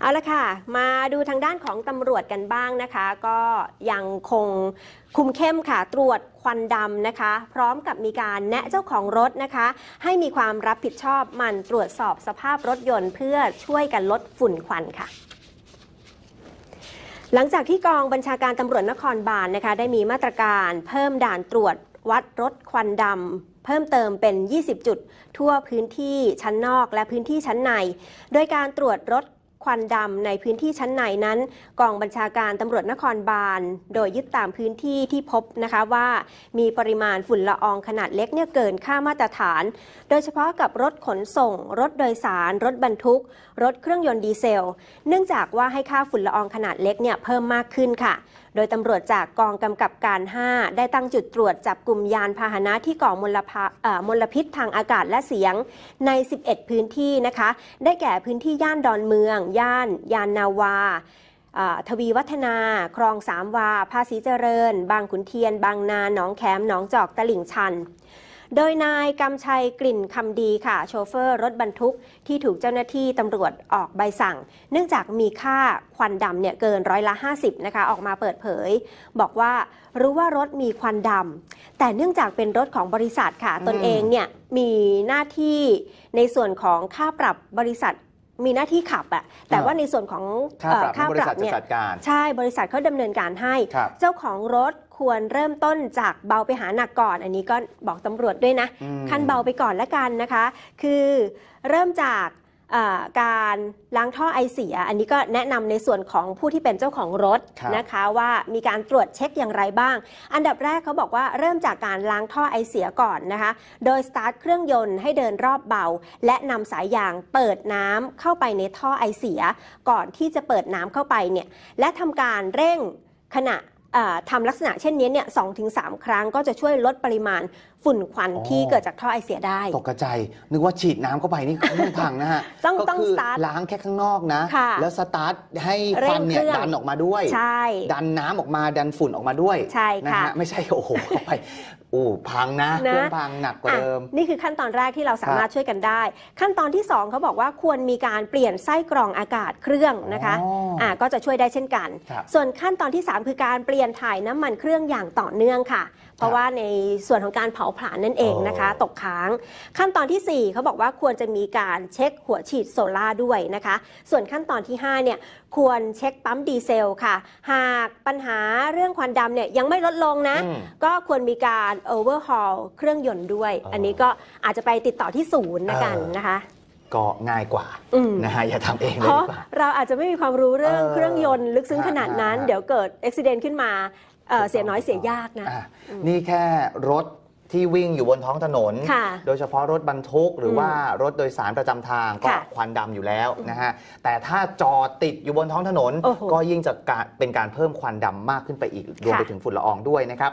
เอาละค่ะ มาดูทางด้านของตำรวจกันบ้างนะคะ ก็ยังคงคุมเข้มค่ะตรวจควันดำนะคะ พร้อมกับมีการแนะเจ้าของรถนะคะ ให้มีความรับผิดชอบมันตรวจสอบสภาพรถยนต์ เพื่อช่วยกันลดฝุ่นควันค่ะ หลังจากที่กองบัญชาการตำรวจนครบาลนนะคะ ได้มีมาตรการเพิ่มด่านตรวจวัดรถควันดำเพิ่มเติมเป็น 20 จุดทั่วพื้นที่ชั้นนอกและพื้นที่ชั้นใน โดยการตรวจรถควันดำในพื้นที่ชั้นในนั้นกองบัญชาการตำรวจนครบาลโดยยึดตามพื้นที่ที่พบนะคะว่ามีปริมาณฝุ่นละอองขนาดเล็กเนี่ยเกินค่ามาตรฐาน โดยเฉพาะกับรถขนส่ง รถโดยสาร รถบรรทุก รถเครื่องยนต์ดีเซล เนื่องจากว่าให้ค่าฝุ่นละอองขนาดเล็กเนี่ยเพิ่มมากขึ้นค่ะ โดยตำรวจจากกองกำกับการ 5 ได้ตั้งจุดตรวจจับกลุ่มยานพาหนะที่ก่อมลพมลพิษทางอากาศและเสียงใน 11 พื้นที่นะคะ ได้แก่พื้นที่ย่านดอนเมืองย่าน ยานนาวาทวีวัฒนาคลองสามวา ภาษีเจริญ บางขุนเทียนบางนาหนองแขมหนองจอกตลิ่งชัน โดยนายกำชัยกลิ่นคำดีค่ะโชเฟอร์รถบรรทุกที่ถูกเจ้าหน้าที่ตำรวจออกใบสั่ง เนื่องจากมีค่าควันดำเนี่ยเกินร้อยละ50 นะคะ ออกมาเปิดเผย บอกว่ารู้ว่ารถมีควันดำแต่เนื่องจากเป็นรถของบริษัทค่ะตนเองเนี่ยมีหน้าที่ในส่วนของค่าปรับบริษัทมีหน้าที่ขับอะแต่ว่าในส่วนของค่าปรับเนี่ยใช่ บริษัทเขาดำเนินการให้ เจ้าของรถควรเริ่มต้นจากเบาไปหาหนักก่อน อันนี้ก็บอกตำรวจด้วยนะขั้นเบาไปก่อนละกันนะคะ คือเริ่มจากการล้างท่อไอเสียอันนี้ก็แนะนำในส่วนของผู้ที่เป็นเจ้าของรถนะคะว่ามีการตรวจเช็คอย่างไรบ้าง อันดับแรกเขาบอกว่าเริ่มจากการล้างท่อไอเสียก่อนนะคะ โดยสตาร์ทเครื่องยนต์ให้เดินรอบเบา และนำสายยางเปิดน้ำเข้าไปในท่อไอเสีย ก่อนที่จะเปิดน้ำเข้าไปเนี่ยและทำการเร่งขณะทำลักษณะเช่นนี้เนี่ยสองถึงสามครั้งก็จะช่วยลดปริมาณฝุ่นควันที่เกิดจากท่อไอเสียได้ตกใจ นึกว่าฉีดน้ำเข้าไปนี่ไม่พังนะฮะต้องต้องสตาร์ทล้างแค่ข้างนอกนะ แล้วสตาร์ทให้ควันเนี่ยดันออกมาด้วย ดันน้ำออกมาดันฝุ่นออกมาด้วย ใช่นะฮะไม่ใช่ โอ้โหเข้าไปอ้พังนะนะพังหนักกว่าเดิมนี่คือขั้นตอนแรกที่เราสามารถช่วยกันได้ ขั้นตอนที่ 2เขาบอกว่าควรมีการเปลี่ยนไส้กรองอากาศเครื่องนะคะอ่าก็จะช่วยได้เช่นกัน ส่วนขั้นตอนที่ 3 คือการเปลี่ยนถ่ายน้ำมันเครื่องอย่างต่อเนื่องค่ะ เพราะว่าในส่วนของการเผาผลาญนั่นเองนะคะ ตกค้างขั้นตอนทีสี่4เขาบอกว่าควรจะมีการเช็คหัวฉีดโซล่าร์ด้วยนะคะ ส่วนขั้นตอนที่ห้าเนี่ยควรเช็คปั๊มดีเซลค่ะ หากปัญหาเรื่องควันดำเนี่ยยังไม่ลดลงนะ ก็ควรมีการโอเวอร์ฮอลเครื่องยนต์ด้วย อันนี้ก็อาจจะไปติดต่อที่ศูนย์นะกันนะคะ ก็ง่ายกว่านะฮะอย่าทำเองเลยด่เราอาจจะไม่มีความรู้เรื่องเครื่องยนต์ลึกซึ้งขนาดนั้น เดี๋ยวเกิดอุบิเหตุขึ้นมาเสียน้อยเสียยากนะ นี่แค่รถที่วิ่งอยู่บนท้องถนน โดยเฉพาะรถบรรทุกหรือว่ารถโดยสารประจำทางก็ควันดำอยู่แล้วนะฮะแต่ถ้าจอดติดอยู่บนท้องถนนก็ยิ่งจะเป็นการเพิ่มควันดำมากขึ้นไปอีกรวมไปถึงฝุ่นละอองด้วยนะครับ